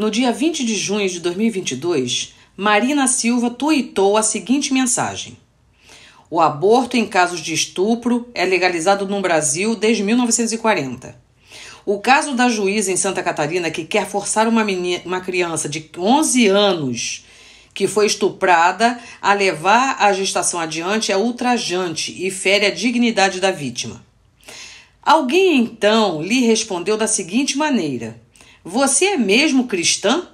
No dia 20 de junho de 2022, Marina Silva tuitou a seguinte mensagem: O aborto em casos de estupro é legalizado no Brasil desde 1940. O caso da juíza em Santa Catarina que quer forçar uma, menina, uma criança de 11 anos que foi estuprada a levar a gestação adiante é ultrajante e fere a dignidade da vítima. Alguém então lhe respondeu da seguinte maneira: você é mesmo cristã?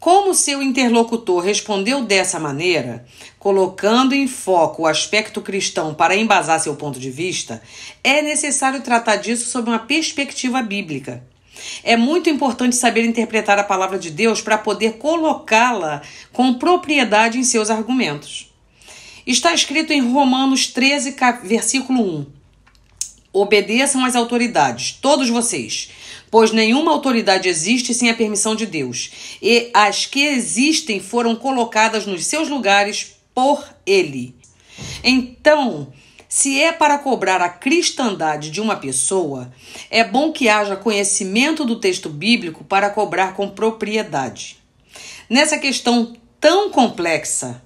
Como seu interlocutor respondeu dessa maneira, colocando em foco o aspecto cristão para embasar seu ponto de vista, é necessário tratar disso sob uma perspectiva bíblica. É muito importante saber interpretar a palavra de Deus para poder colocá-la com propriedade em seus argumentos. Está escrito em Romanos 13, versículo 1. Obedeçam às autoridades, todos vocês, pois nenhuma autoridade existe sem a permissão de Deus, e as que existem foram colocadas nos seus lugares por Ele. Então, se é para cobrar a cristandade de uma pessoa, é bom que haja conhecimento do texto bíblico para cobrar com propriedade. Nessa questão tão complexa,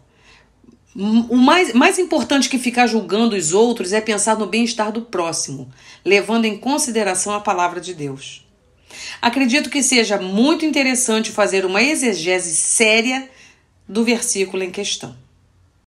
o mais, mais importante que ficar julgando os outros é pensar no bem-estar do próximo, levando em consideração a palavra de Deus. Acredito que seja muito interessante fazer uma exegese séria do versículo em questão.